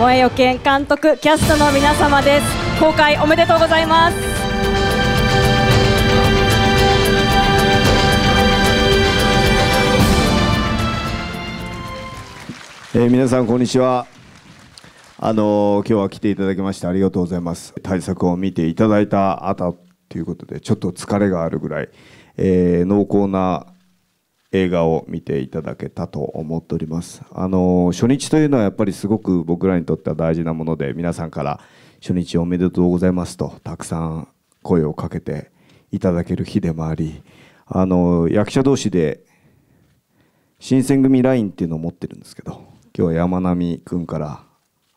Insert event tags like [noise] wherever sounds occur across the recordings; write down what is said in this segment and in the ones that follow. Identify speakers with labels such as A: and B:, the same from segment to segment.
A: 萌えよけん監督キャストの皆様です公開おめでとうございます
B: えー、皆さんこんにちはあのー、今日は来ていただきましてありがとうございます対策を見ていただいた後たということでちょっと疲れがあるぐらい、えー、濃厚な映画を見ていただけたと思っておりますあの初日というのはやっぱりすごく僕らにとっては大事なもので皆さんから初日おめでとうございますとたくさん声をかけていただける日でもありあの役者同士で新選組ラインっていうのを持ってるんですけど今日は山並君から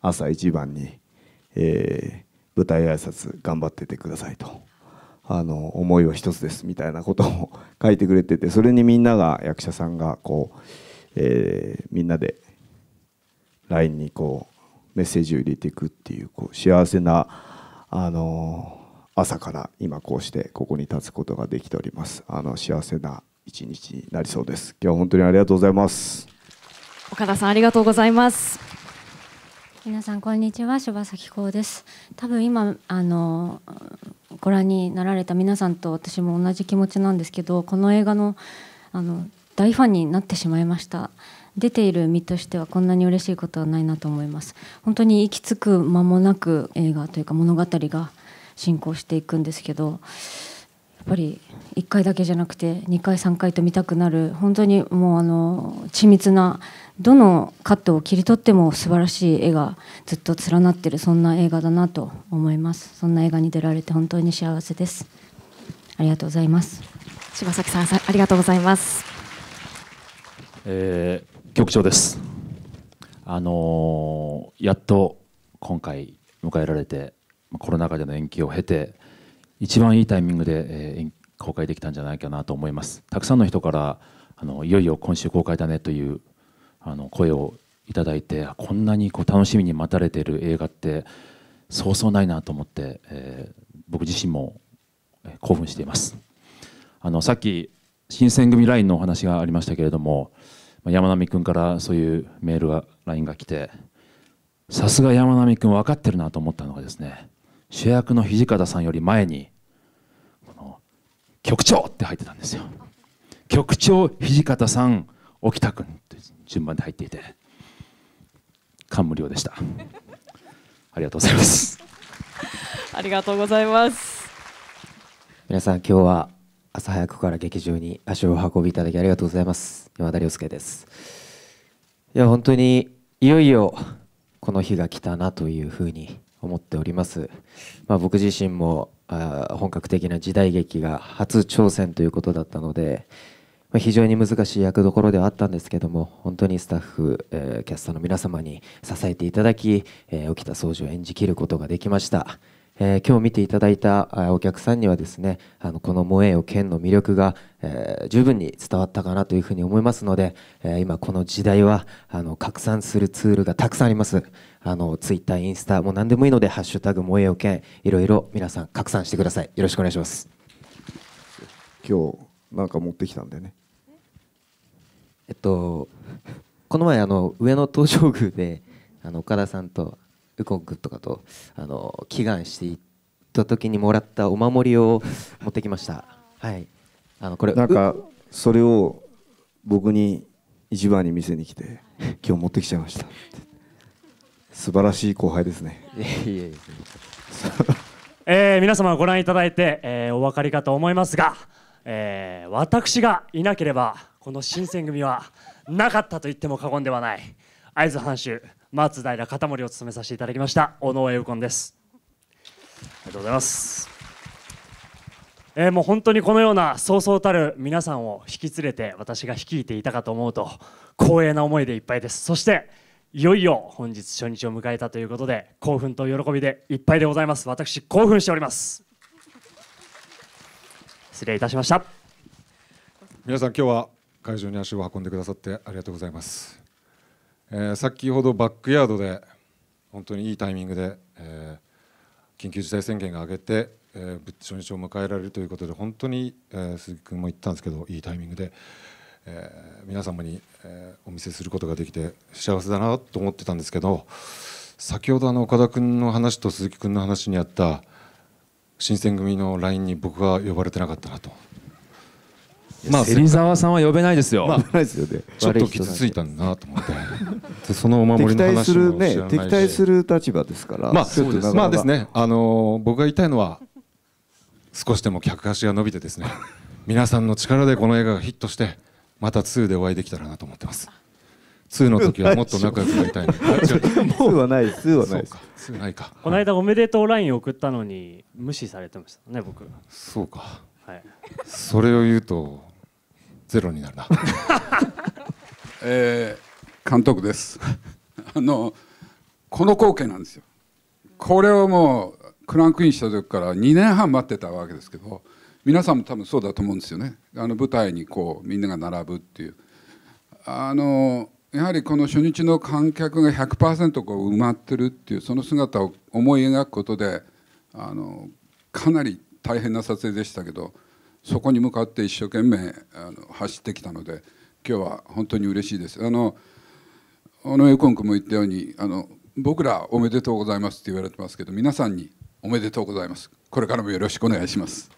B: 朝一番に、えー、舞台挨拶頑張っててくださいとあの思いは一つですみたいなことを書いてくれててそれにみんなが役者さんがこう、えー、みんなで LINE にこうメッセージを入れていくっていうこう幸せな、あの朝から今こうしてここに立つことができておりますあの幸せな一日になりそうです今日は本当にありがとうございます
A: 岡田さんありがとうございます皆さんこんにちは柴咲コウです多分今あのご覧になられた皆さんと私も同じ気持ちなんですけどこの映画のあの大ファンになってしまいました出ている身としてはこんなに嬉しいことはないなと思います本当に行き着く間もなく映画というか物語が進行していくんですけどやっぱり1回だけじゃなくて2回3回と見たくなる本当にもうあの緻密などのカットを切り取っても素晴らしい絵がずっと連なってるそんな映画だなと思いますそんな映画に出られて本当に幸せですありがとうございます柴崎さんありがとうございます、
C: えー、局長ですあのー、やっと今回迎えられてコロナ禍での延期を経て一番いいタイミングで、えー、公開できたんじゃないかなと思いますたくさんの人からあのいよいよ今週公開だねというあの声をいただいてこんなにこう楽しみに待たれている映画ってそうそうないなと思って、えー、僕自身も興奮していますあのさっき新選組 LINE のお話がありましたけれども山並君からそういうメールが LINE が来てさすが山並君分かってるなと思ったのがですね主役の土方さんより前にこの局長って入ってたんですよ局長土方さん沖田君という順番で入っていて感無量でしたありがとうございます
D: ありがとうございます
E: 皆さん今日は朝早くから劇場に足を運びいただきありがとうございます山田亮介ですいや本当にいよいよこの日が来たなというふうに思っております、まあ、僕自身もあ本格的な時代劇が初挑戦ということだったので、非常に難しい役どころではあったんですけども、本当にスタッフ、えー、キャストの皆様に支えていただき、えー、起きた掃除を演じきることができました。えー、今日見ていただいたお客さんにはですねあのこの「萌えよ剣」の魅力が、えー、十分に伝わったかなというふうに思いますので、えー、今この時代はあの拡散するツールがたくさんありますあのツイッターインスタもう何でもいいので「ハッシュタグ萌えよ剣」いろいろ皆さん拡散してくださいよろしくお願いします今日なんか持ってきたんでねえっと、この前あの上野東照宮であの岡田さんと右近君とかとあの祈願していっ
B: た時にもらったお
E: 守りを持ってきました。は
B: い、あのこれなんかそれを僕に一番に見せに来て今日持ってきちゃいました素晴らしい後輩ですね
D: ええ、[laughs] 皆様ご覧いただいて、えー、お分かりかと思いますが、えー、私がいなければこの新選組はなかったと言っても過言ではない会津藩主松平片森を務めさせていただきました尾上右近ですありがとうございます、えー、もう本当にこのようなそうそうたる皆さんを引き連れて私が率いていたかと思うと光栄な思いでいっぱいですそしていよいよ本日初日を迎えたということで興奮と喜びでいっぱいでございます私興奮しております失礼いたしました
F: 皆さん今日は会場に足を運んでくださってありがとうございます、えー、先ほどバックヤードで本当にいいタイミングで、えー、緊急事態宣言が明けて、えー、初日を迎えられるということで本当に、えー、鈴木君も言ったんですけどいいタイミングで、えー、皆様に、えー、お見せすることができて幸せだなと思ってたんですけど先ほどあの岡田君の話と鈴木君の話にあった新選組の LINE に僕が呼ばれてなかったなと。まあ芹沢
C: さんは呼べないですよ、まあ、ないですよね
F: ちょっと傷ついたんだなと思って [laughs] そのお守りの話も知らないで敵対
B: する立場ですからまあそうですまあですね
F: あのー、僕が言いたいのは少しでも客足が伸びてですね皆さんの力でこの映画がヒットしてまた2でお会いできたらなと思ってます2の時はもっと仲良くなりたいのもう [laughs] はない2はないですないか
D: この間おめでとうライン送ったのに無視されてましたね僕そうかはい
F: それを言うとゼ
G: ロになるな。[laughs] えー、監督です [laughs] あのこの光景なんですよこれをもうクランクインした時から2年半待ってたわけですけど皆さんも多分そうだと思うんですよねあの舞台にこうみんなが並ぶっていうあのやはりこの初日の観客が100%こう埋まってるっていうその姿を思い描くことであのかなり大変な撮影でしたけどそこに向かって一生懸命あの走ってきたので今日は本当に嬉しいです。あの小野江君も言ったようにあの僕らおめでとうございますって言われてますけど皆さんにおめでとうございますこれからもよろしくお願いします。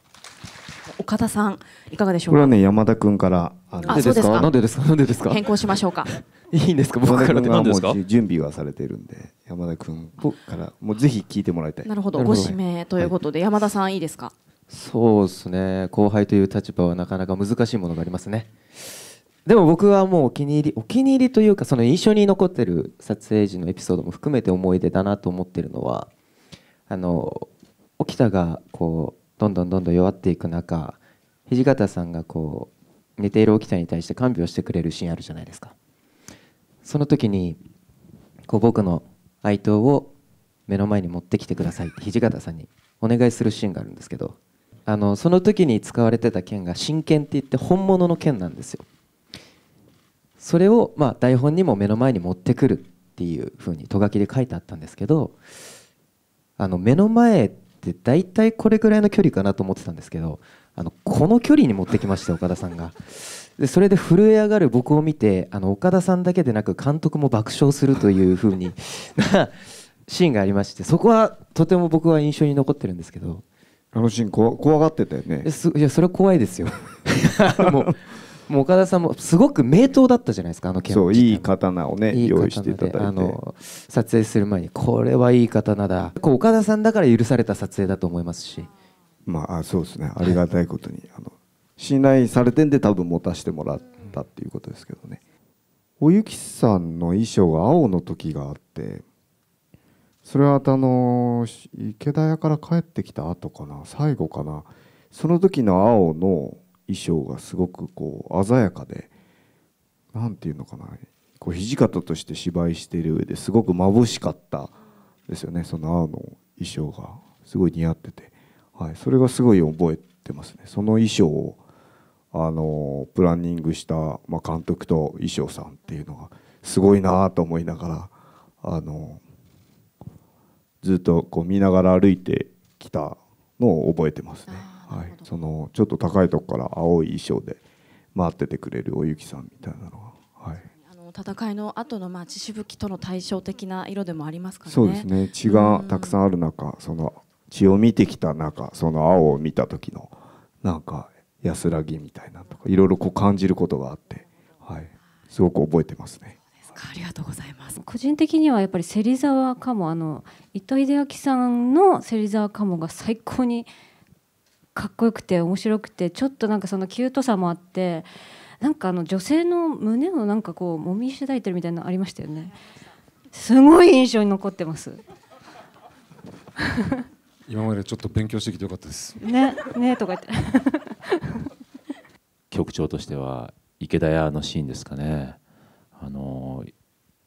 A: 岡田さん、いかがでしょうこれは
G: ね、山田君から、あの、ですか、なんでですか、なんでですか。変
A: 更しましょうか。
G: いいんですか、僕からなですか。
B: 準備はされてるんで、山田君から、もうぜひ聞いてもらいたい。なるほど、ご指
A: 名ということで、山田さん、いいですか。
E: そうですね後輩という立場はなかなか難しいものがありますねでも僕はもうお気に入りお気に入りというかその印象に残ってる撮影時のエピソードも含めて思い出だなと思ってるのはあの沖田がこうどんどんどんどん弱っていく中土方さんがこう寝ている沖田に対して看病してくれるシーンあるじゃないですかその時にこう僕の哀悼を目の前に持ってきてくださいって土方さんにお願いするシーンがあるんですけどあのその時に使われてた剣が真剣って言って本物の剣なんですよそれをまあ台本にも目の前に持ってくるっていうふうにと書きで書いてあったんですけどあの目の前って大体これぐらいの距離かなと思ってたんですけどあのこの距離に持ってきまして岡田さんがでそれで震え上がる僕を見てあの岡田さんだけでなく監督も爆笑するというふうにシーンがありましてそこはとても僕は印象に残ってるんですけど。あのシーン怖怖がってたよねいやそれは怖いですよ [laughs] もうもう岡田さんもすごく名刀だったじゃないですかあのそういい刀をね用意していただいてあの撮影する前にこれはいい刀だ岡田さんだから許された撮影だと
B: 思いますしまあそうですねありがたいことに、あの信頼されてんで多分持たせてもらったっていうことですけどね、おゆきさんの衣装が青の時があってそれはあの池田屋から帰ってきた後かな最後かなその時の青の衣装がすごくこう鮮やかで何て言うのかなこう土方として芝居している上ですごく眩しかったですよねその青の衣装がすごい似合ってて、はい、それがすごい覚えてますねその衣装をあのプランニングした、まあ、監督と衣装さんっていうのがすごいなと思いながらあのずっとこう見ながら歩いてきたのを覚えてますね。はい、そのちょっと高いとこから青い衣装で回っててくれるおゆきさんみたいなのが、は
A: い、あの戦いの後のま血しぶきとの対照的な色でもありますから、ね、そうです
B: ね血がたくさんある中その血を見てきた中その青を見た時のなんか安らぎみたいなとかいろいろこう感じることがあって、はい、すごく覚えてますね。かありが
A: とうございます個人的にはやっぱり芹沢鴨あの伊藤英明さんの芹沢鴨が最高にかっこよくて面白くてちょっとなんかそのキュートさもあってなんかあの女性の胸をなんかこう揉みしだいてるみたいなのありましたよねすごい印象に残ってます
F: [laughs] 今までちょっと
C: 勉強してきてよかったです
A: ねねとか言って [laughs]
C: 局長としては池田屋のシーンですかねあの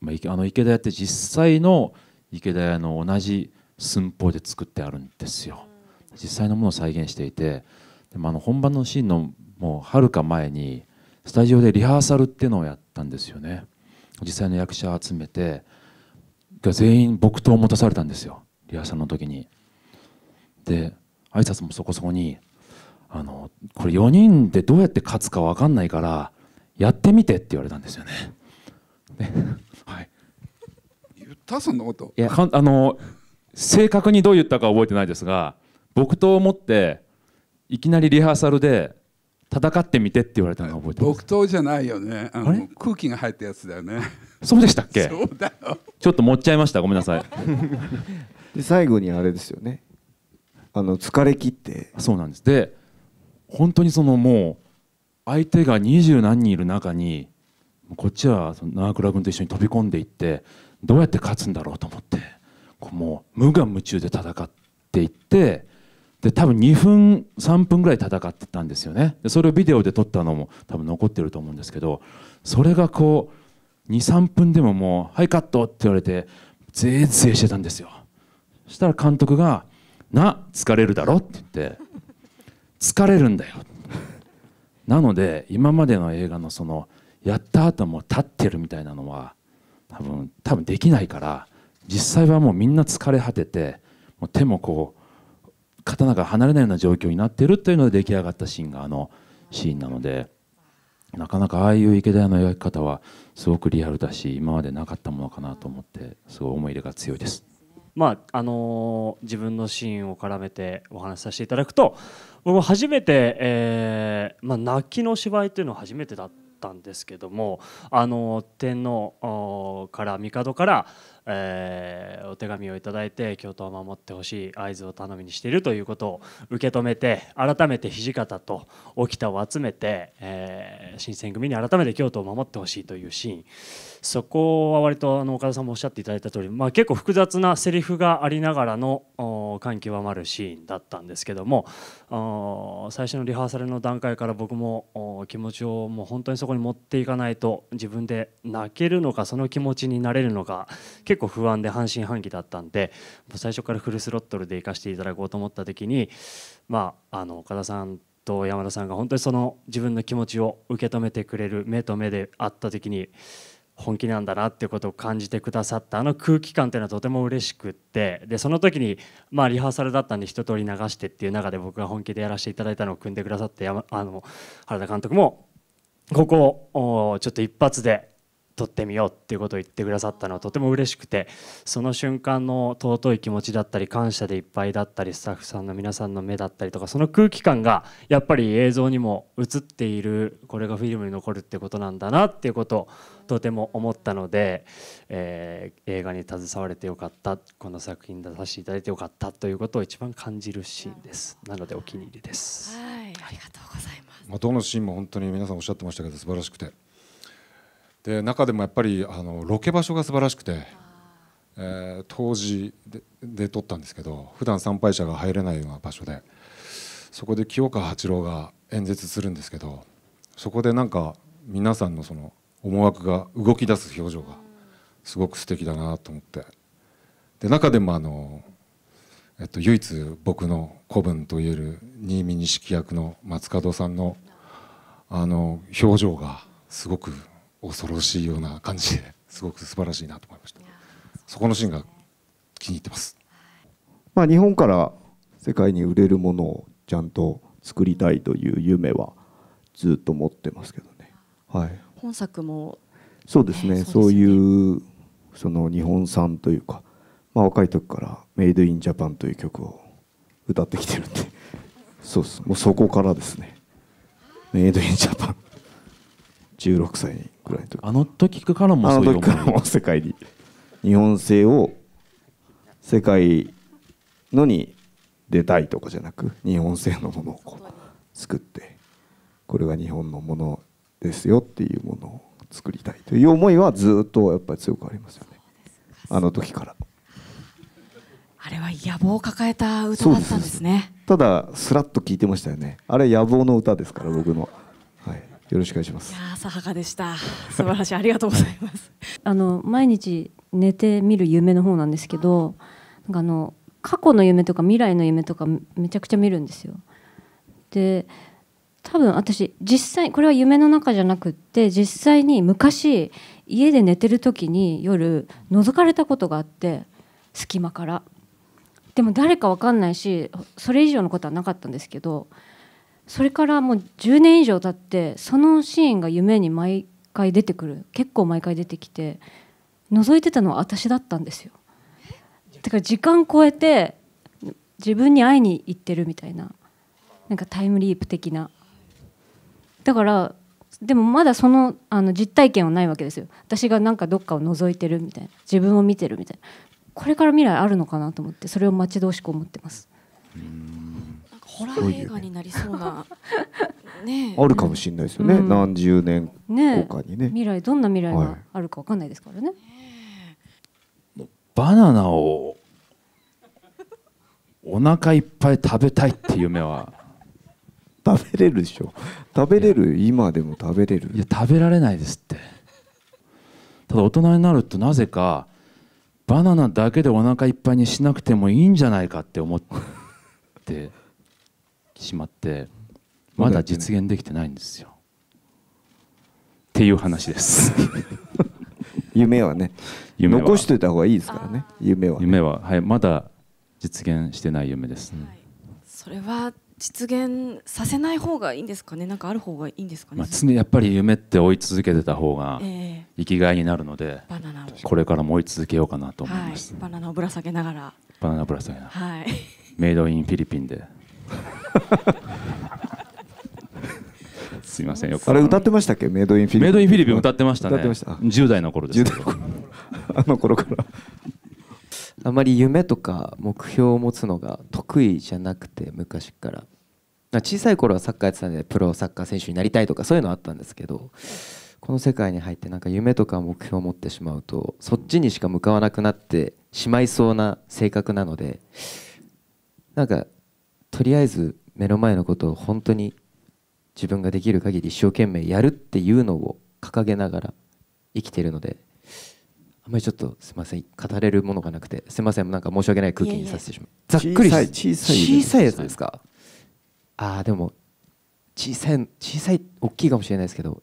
C: まあ、あの池田屋って実際の池田屋の同じ寸法で作ってあるんですよ実際のものを再現していてでもあの本番のシーンのもうはるか前にスタジオでリハーサルっていうのをやったんですよね実際の役者集めて全員木刀を持たされたんですよリハーサルの時にで挨拶もそこそこにあのこれ4人でどうやって勝つか分かんないからやってみてって言われたんですよね
G: タソのこと
C: いやあの正確にどう言ったか覚えてないですが僕と思っていきなりリハーサルで戦ってみてって言われたのを
G: 覚えてます木刀じゃないよねあの空気が入ったやつだよね
C: そうでしたっけそうだよちょっと持っちゃいましたごめんなさい
G: [laughs]
C: で最後にあれですよねあの疲れ切ってそうなんですで本当にそのもう相手が二十何人いる中にこっちは長倉君と一緒に飛び込んでいってどうやって勝つんだろうと思ってこうもう無我夢中で戦っていってで多分2分3分ぐらい戦ってたんですよねでそれをビデオで撮ったのも多分残ってると思うんですけどそれがこう23分でももう「はいカット!」って言われてぜ然ぜしてたんですよそしたら監督が「な疲れるだろ」って言って「疲れるんだよ」なので今までの映画のその「やった!」とも立ってるみたいなのは多分多分できないから実際はもうみんな疲れ果ててもう手もこう刀が離れないような状況になってるっていうので出来上がったシーンがあのシーンなのでなかなかああいう池田屋の描き方はすごくリアルだし今までなかったものかなと思ってすごい思い入れが強いです。
D: まああのー、自分のシーンを絡めてお話しさせていただくと僕も初めて、えーまあ、泣きの芝居というのは初めてだったったんですけどもあの天皇から帝から、えー、お手紙を頂いて京都を守ってほしい合図を頼みにしているということを受け止めて改めて土方と沖田を集めて、えー、新選組に改めて京都を守ってほしいというシーンそこは割とあの岡田さんもおっしゃっていただいた通り、まあ、結構複雑なセリフがありながらの感極まるシーンだったんですけども最初のリハーサルの段階から僕も気持ちをもう本当にそこに持っていかないと自分で泣けるのかその気持ちになれるのか結構不安で半信半疑だったんで最初からフルスロットルで行かせていただこうと思った時にまああの岡田さんと山田さんが本当にその自分の気持ちを受け止めてくれる目と目であった時に本気なんだなっていうことを感じてくださったあの空気感っていうのはとても嬉しくってでその時にまあリハーサルだったんで一通り流してっていう中で僕が本気でやらせていただいたのを組んでくださってあの原田監督もここをちょっと一発で撮ってみようっていうことを言ってくださったのはとても嬉しくてその瞬間の尊い気持ちだったり感謝でいっぱいだったりスタッフさんの皆さんの目だったりとかその空気感がやっぱり映像にも映っているこれがフィルムに残るってことなんだなっていうことをとても思ったので、えー、映画に携われてよかったこの作品出させていただいてよかったということを一番感じるシーンですなのでお気に入りです。はい、ありがと
F: うございます、まどのシーンも本当に皆さんおっしゃってましたけど素晴らしくてで中でもやっぱりあのロケ場所が素晴らしくて、えー、当時でで撮ったんですけど普段参拝者が入れないような場所でそこで清川八郎が演説するんですけどそこでなんか皆さんのその思惑が動き出す表情がすごく素敵だなと思ってで中でもあの、えっと、唯一僕の古文といえる新見錦役の松門さんのあの表情がすごく恐ろしいような感じですごく素晴らしいなと思いました
B: そこのシーンが気に入ってます、まあ、日本から世界に売れるものをちゃんと作りたいという夢はずっと持ってますけどね、はい、
A: 本作も
B: そうですね、えー、そう、ね、いうその日本産というか、まあ、若い時から「メイドインジャパンという曲を歌ってきてるんでそうっすもうそこからですね「メイドインジャパン16歳ぐらいの時あの時からもあの時からも世界に日本製を世界のに出たいとかじゃなく日本製のものをこう作ってこれが日本のものですよっていうものを作りたいという思いはずっとやっぱり強くありますよねあの時から
A: あれは野望を抱えた歌だったんですね
B: ただスラッと聞いてましたよねあれ野望の歌ですから僕の。よろしくお願
A: いします。いやはかでした。素晴らしい。ありがとうございます。[laughs] あの毎日寝てみる夢の方なんですけど、なんかあの過去の夢とか未来の夢とかめちゃくちゃ見るんですよ。で、多分私実際これは夢の中じゃなくって実際に昔家で寝てる時に夜覗かれたことがあって隙間から。でも誰かわかんないしそれ以上のことはなかったんですけどそれからもう10年以上経ってそのシーンが夢に毎回出てくる結構毎回出てきて覗いてたのは私だったんですよだから時間超えて自分に会いに行ってるみたいななんかタイムリープ的なだからでもまだそのあの実体験はないわけですよ私がなんかどっかを覗いてるみたいな自分を見てるみたいなこれから未来あるのかなと思ってそれを待ち遠しく思ってます。ホラー映画になりそうな [laughs] ねあるかもし
B: れないですよね、うん、何十年後かにね、ね、未
A: 来どんな未来があるかわかんないですからね、
C: はい、バナナをお腹いっぱい食べたいっていう夢は [laughs] 食べれるでしょ食べれる今でも食べれるいや食べられないですってただ大人になるとなぜかバナナだけでお腹いっぱいにしなくてもいいんじゃないかって思ってしまってまだ実現できてないんですよ。っていう話です [laughs] 夢はね夢は残しておいた方がいいですからね夢は、夢は、はい、まだ実現してない夢です、はい、
A: それは実現させない方がいいんですかねなんかある方がいいんですかね、まあ、常やっ
C: ぱり夢って追い続けてた方が生きがいになるので、えー、バナナをこれからも追い続けようかなと思いま
A: す、はい、バナナをぶら下げながら
C: バナナぶら下げながら、はい、メイドインフィリピンで
B: [laughs] すいませんよくあれ歌ってましたっけメイドインフィリピンメイドインフィリピン歌ってましたね歌ってました十代の頃です代の頃 [laughs] あの頃か
E: らあまり夢とか目標を持つのが得意じゃなくて昔から小さい頃はサッカーやってたんでプロサッカー選手になりたいとかそういうのあったんですけどこの世界に入ってなんか夢とか目標を持ってしまうとそっちにしか向かわなくなってしまいそうな性格なのでなんかとりあえず目の前のことを本当に自分ができる限り一生懸命やるっていうのを掲げながら生きているのであんまりちょっとすみません語れるものがなくてすみませんなんか申し訳ない空気にさせてしまうざっくり小さい小さいやつですかああでも小さい小さい大きいかもしれないですけど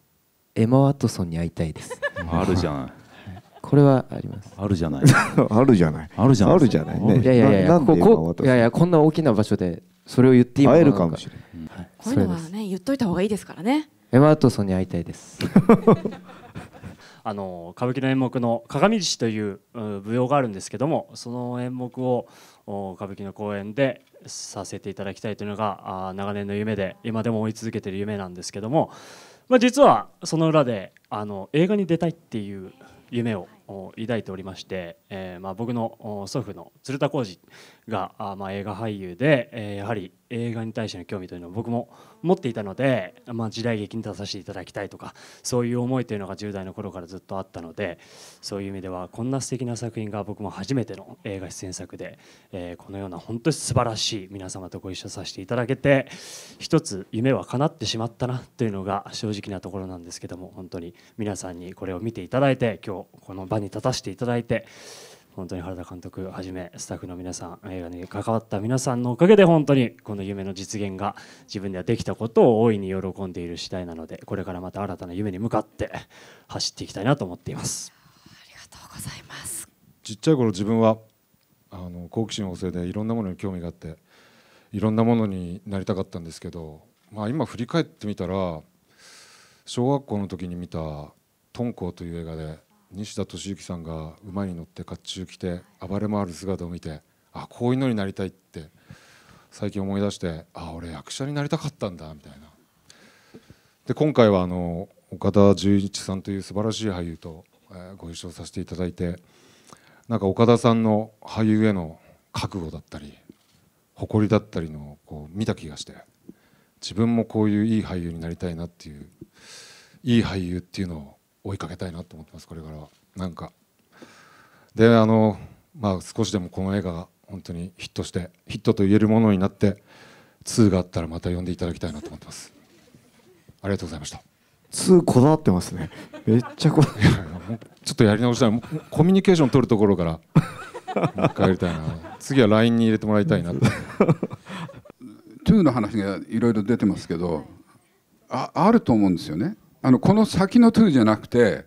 E: エマ・ワトソンに会いたいですあるじゃない [laughs] これはあります。[laughs] あるじゃない。あるじゃない。あるじゃない。あるじゃない。いやいやいや、いやいや、こんな大きな場所でそれを言っていい会えるかもしれ
D: ない、は
A: い、こういうのはね言っといた方がいいですからね
E: エマ・ワトソンに会いた
D: いですあの歌舞伎の演目の「鏡獅子」という舞踊があるんですけどもその演目を歌舞伎の公演でさせていただきたいというのが長年の夢で今でも追い続けている夢なんですけども、まあ、実はその裏であの映画に出たいっていう夢をを抱いておりまして、えー、まあ、僕の祖父の鶴田浩二があ、まあ、映画俳優で、えー、やはり映画に対しての興味というのを僕も持っていたので、まあ、時代劇に出させていただきたいとかそういう思いというのが10代の頃からずっとあったのでそういう意味ではこんな素敵な作品が僕も初めての映画出演作で、えー、このような本当に素晴らしい皆様とご一緒させていただけて一つ夢は叶ってしまったなというのが正直なところなんですけども本当に皆さんにこれを見ていただいて今日この場場に立たせていただいて本当に原田監督はじめスタッフの皆さん映画に関わった皆さんのおかげで本当にこの夢の実現が自分ではできたことを大いに喜んでいる次第なのでこれからまた新たな夢に向かって走っていきたいなと思っていますありがとう
F: ございますちっちゃい頃自分はあの好奇心旺盛でいろんなものに興味があっていろんなものになりたかったんですけど、まあ、今振り返ってみたら小学校の時に見た「敦煌」という映画で西田敏行さんが馬に乗って甲冑着て暴れ回る姿を見てあこういうのになりたいって最近思い出してあ俺役者になりたかったんだみたいなで今回はあの岡田准一さんという素晴らしい俳優とご一緒させていただいてなんか岡田さんの俳優への覚悟だったり誇りだったりのこう見た気がして自分もこういういい俳優になりたいなっていういい俳優っていうのを追いかけたいなと思ってますこれからはなんかであのまあ少しでもこの映画が本当にヒットしてヒットと言えるものになって2があったらまた呼んでいただきたいなと思ってますありがとうございました
B: 2こだわってますねめっちゃこだわっ
F: てちょっとやり直したいコミュニケーション取るところからもう一回やりたいな次は LINE に入れてもらいたいなと。
G: 2の話がいろいろ出てますけどああると思うんですよねあのこの先のトゥーじゃなくて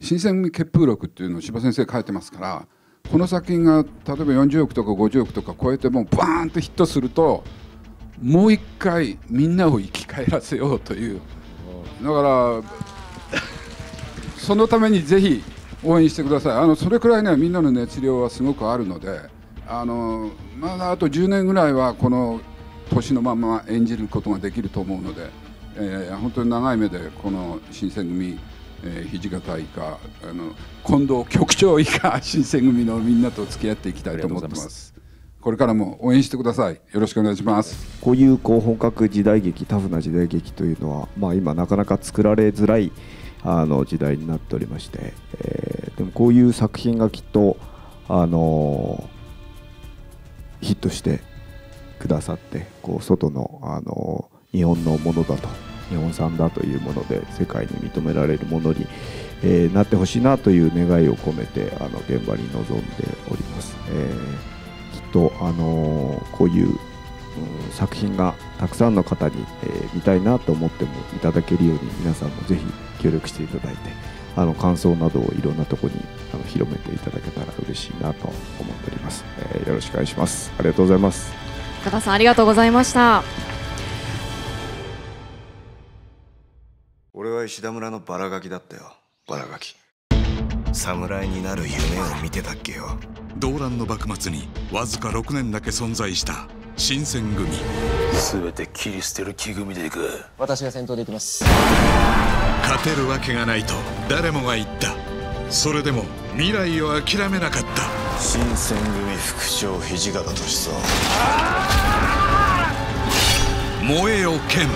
G: 新選組血風録っていうのを司馬先生書いてますからこの作品が例えば40億とか50億とか超えてもバーンとヒットするともう一回みんなを生き返らせようというだから [laughs] そのためにぜひ応援してくださいあのそれくらいねみんなの熱量はすごくあるのであのまだあと10年ぐらいはこの年のまま演じることができると思うので。えー、本当に長い目でこの新選組、えー、土方以下あの近藤局長以下 [laughs] 新選組のみんなと付き合っていきたいと思ってますこれからも応援してくださいよろしくお願いします
B: こういうこう本格時代劇タフな時代劇というのは、まあ、今なかなか作られづらいあの時代になっておりまして、えー、でもこういう作品がきっと、あのー、ヒットしてくださってこう外の、あの日本のものだと日本産だというもので世界に認められるものに、えー、なってほしいなという願いを込めてあの現場に臨んでおります、えー、きっと、あのー、こういう、うん、作品がたくさんの方に、えー、見たいなと思ってもいただけるように皆さんもぜひ協力していただいてあの感想などをいろんなとこにあの広めていただけたら嬉しいなと思っております、えよろしくお願いしますありがとうございます
A: 高田さんありがとうございました
B: 石田村のバラガキだったよバラガキ侍になる夢を見てたっけよ動乱の幕末にわずか6年だけ存在した新選組
C: 全て切り捨てる木組でいく
E: 私が先頭でいきます
F: 勝てるわけがないと誰もが言ったそれでも未来を諦めなかった
B: 新選組副長土方歳三燃えよ剣